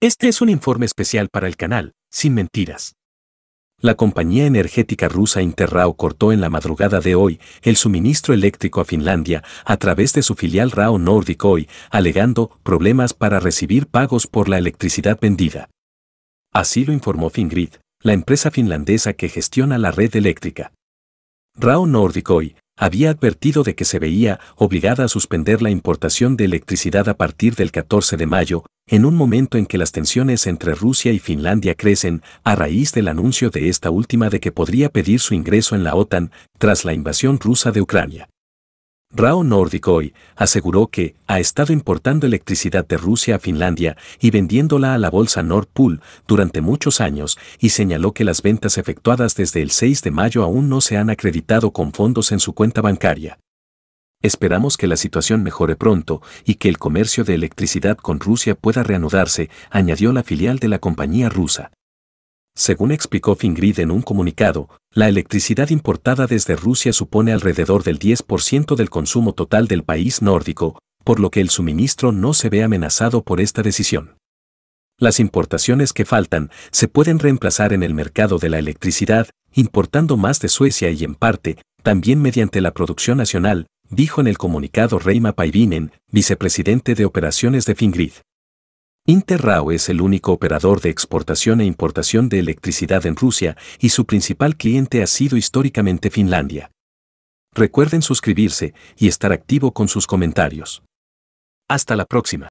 Este es un informe especial para el canal, sin mentiras. La compañía energética rusa Interrao cortó en la madrugada de hoy el suministro eléctrico a Finlandia a través de su filial Rao Nordic alegando problemas para recibir pagos por la electricidad vendida. Así lo informó Fingrid, la empresa finlandesa que gestiona la red eléctrica. Rao Nordicoy había advertido de que se veía obligada a suspender la importación de electricidad a partir del 14 de mayo, en un momento en que las tensiones entre Rusia y Finlandia crecen a raíz del anuncio de esta última de que podría pedir su ingreso en la OTAN tras la invasión rusa de Ucrania. Rao Nordicoy aseguró que ha estado importando electricidad de Rusia a Finlandia y vendiéndola a la bolsa Nord Pool durante muchos años y señaló que las ventas efectuadas desde el 6 de mayo aún no se han acreditado con fondos en su cuenta bancaria. Esperamos que la situación mejore pronto y que el comercio de electricidad con Rusia pueda reanudarse, añadió la filial de la compañía rusa. Según explicó Fingrid en un comunicado, la electricidad importada desde Rusia supone alrededor del 10% del consumo total del país nórdico, por lo que el suministro no se ve amenazado por esta decisión. Las importaciones que faltan se pueden reemplazar en el mercado de la electricidad, importando más de Suecia y en parte, también mediante la producción nacional, dijo en el comunicado Reima Paivinen, vicepresidente de operaciones de Fingrid. Interrao es el único operador de exportación e importación de electricidad en Rusia y su principal cliente ha sido históricamente Finlandia. Recuerden suscribirse y estar activo con sus comentarios. Hasta la próxima.